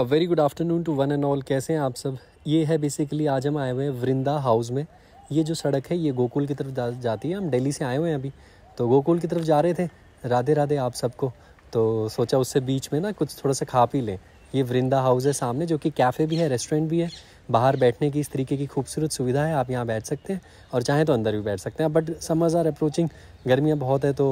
a very good afternoon to one and all कैसे हैं आप सब ये है बेसिकली आज हम आए हुए हैं वृंदा हाउस में ये जो सड़क है ये गोकुल की तरफ जाती है हम दिल्ली से आए हुए हैं अभी तो गोकुल की तरफ जा रहे थे राधे राधे आप सबको तो सोचा उससे बीच में ना कुछ थोड़ा सा खा पी लें ये वृंदा हाउस है सामने जो कि कैफ़े भी है रेस्टोरेंट भी है बाहर बैठने की इस तरीके की खूबसूरत सुविधा है आप यहाँ बैठ सकते हैं और चाहें तो अंदर भी बैठ सकते हैं बट समर्स आर अप्रोचिंग गर्मियाँ बहुत है तो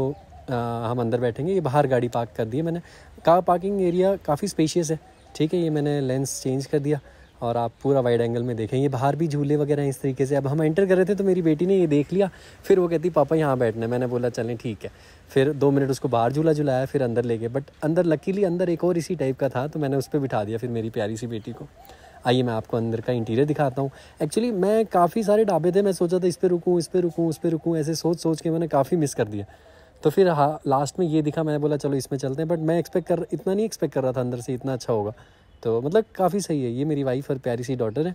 आ, हम अंदर बैठेंगे ये बाहर गाड़ी पार्क कर दी है मैंने कार पार्किंग एरिया काफ़ी स्पेशियस है ठीक है ये मैंने लेंस चेंज कर दिया और आप पूरा वाइड एंगल में देखें ये बाहर भी झूले वगैरह हैं इस तरीके से अब हम एंटर कर रहे थे तो मेरी बेटी ने ये देख लिया फिर वो कहती पापा यहाँ बैठना है मैंने बोला चलें ठीक है फिर दो मिनट उसको बाहर झूला झुलाया फिर अंदर ले गए बट अंदर लकीली अंदर एक और इसी टाइप का था तो मैंने उस पर बिठा दिया फिर मेरी प्यारी सी बेटी को आइए मैं आपको अंदर का इंटीरियर दिखाता हूँ एक्चुअली मैं काफ़ी सारे ढाबे थे मैं सोचा था इस पर रुकूँ इस पर रुकूँ उस पर रुकूँ ऐसे सोच सोच के मैंने काफ़ी मिस कर दिया तो फिर हाँ लास्ट में ये दिखा मैंने बोला चलो इसमें चलते हैं बट मैं एक्सपेक्ट कर इतना नहीं एक्सपेक्ट कर रहा था अंदर से इतना अच्छा होगा तो मतलब काफ़ी सही है ये मेरी वाइफ और प्यारी सी डॉटर है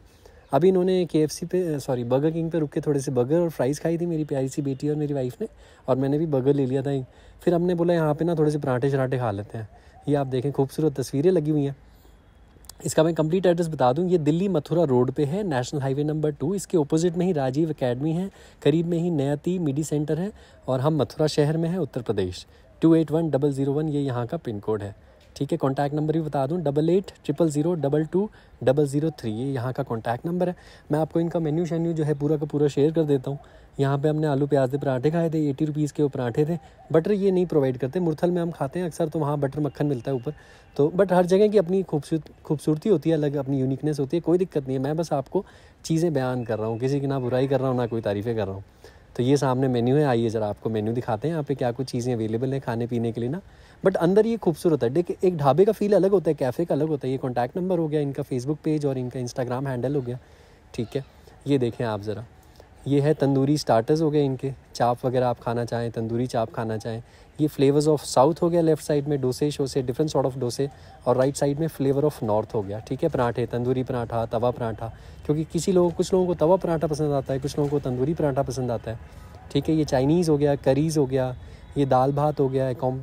अभी इन्होंने के एफ सी पे सॉरी बर्गर किंग पे रुक के थोड़े से बर्गर और फ्राइज़ खाई थी मेरी प्यारी सी बेटी और मेरी वाइफ ने और मैंने भी बर्गर ले लिया था फिर हमने बोला यहाँ पे ना थोड़े से पराठे शराठे खा लेते हैं ये आप देखें खूबसूरत तस्वीरें लगी हुई हैं इसका मैं कंप्लीट एड्रेस बता दूं ये दिल्ली मथुरा रोड पे है नेशनल हाईवे नंबर टू इसके ऑपोजिट में ही राजीव एकेडमी है करीब में ही नयाती मीडी सेंटर है और हम मथुरा शहर में है Uttar Pradesh two eight one double zero one ये यहाँ का पिन कोड है ठीक है कॉन्टैक्ट नंबर भी बता दूँ double eight triple zero double two double zero three ये यहाँ का कॉन्टैक्ट नंबर है मैं आपको इनका मेन्यू शेन्यू जो है पूरा का पूरा शेयर कर देता हूँ यहाँ पे हमने आलू प्याज के पराठे खाए थे एटी रुपीज़ के वो पराठे थे बटर ये नहीं प्रोवाइड करते मुरथल में हम खाते हैं अक्सर तो वहाँ बटर मक्खन मिलता है ऊपर तो बट हर जगह की अपनी खूबसूरत खूबसूरती होती है अलग अपनी यूनिकनेस होती है कोई दिक्कत नहीं है मैं बस आपको चीज़ें बयान कर रहा हूँ किसी की ना बुराई कर रहा हूँ ना कोई तारीफ़ें कर रहा हूँ तो ये सामने मेन्यू है आइए ज़रा आपको मेन्यू दिखाते हैं यहाँ पे क्या कुछ चीज़ें अवेलेबल हैं खाने पीने के लिए ना बट अंदर ये खूबसूरत है देखिए एक ढाबे का फील अलग होता है कैफ़े का अलग होता है ये कॉन्टैक्ट नंबर हो गया इनका फेसबुक पेज और इनका इंस्टाग्राम हैंडल हो गया ठीक है ये देखें आप ज़रा ये है तंदूरी स्टार्टर्स हो गए इनके चाप वगैरह आप खाना चाहें तंदूरी चाप खाना चाहें ये फ्लेवर्स ऑफ साउथ हो गया लेफ्ट साइड में डोसे शोसे डिफरेंट सॉर्ट ऑफ डोसे और राइट साइड में फ्लेवर ऑफ नॉर्थ हो गया ठीक है पराठे तंदूरी पराठा तवा पराठा क्योंकि किसी लोगों कुछ लोगों को तवा पराठा पसंद आता है कुछ लोगों को तंदूरी पराठा पसंद आता है ठीक है ये चाइनीज़ हो गया करीज़ हो गया ये दाल भात हो गया एकोम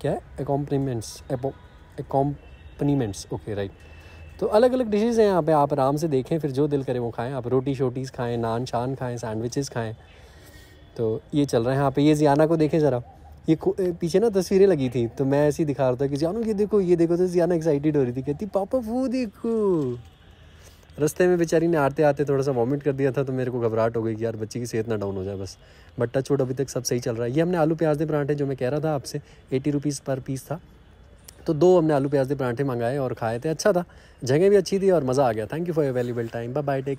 क्या है एकोम्पनीमेंट्स एकम्पनीमेंट्स ओके राइट तो अलग अलग डिशेज़ हैं यहाँ पे आप आराम से देखें फिर जो दिल करे वो खाएं आप रोटी शोटीज़ खाएं नान शान खाएं सैंडविचेस खाएं तो ये चल रहा है यहाँ पे ये जियाना को देखें ज़रा ये पीछे ना तस्वीरें लगी थी तो मैं ऐसे ही दिखा रहा था कि जानू ये देखो ये देखो तो जियाना एक्साइटेड हो रही थी कहती पापा वो देखो रस्ते में बेचारी ने आते आते थोड़ा सा वॉमिट कर दिया था तो मेरे को घबराहट हो गई कि यार बच्चे की सेहत ना डाउन हो जाए बस बट टच अभी तक सब सही चल रहा है ये हमने आलू प्याज के पराठे जो मैं कह रहा था आपसे एटी रुपीज़ पर पीस था तो दो हमने आलू प्याज के पराठे मंगाए और खाए थे अच्छा था जगह भी अच्छी थी और मज़ा आ गया thank you for your valuable time bye bye take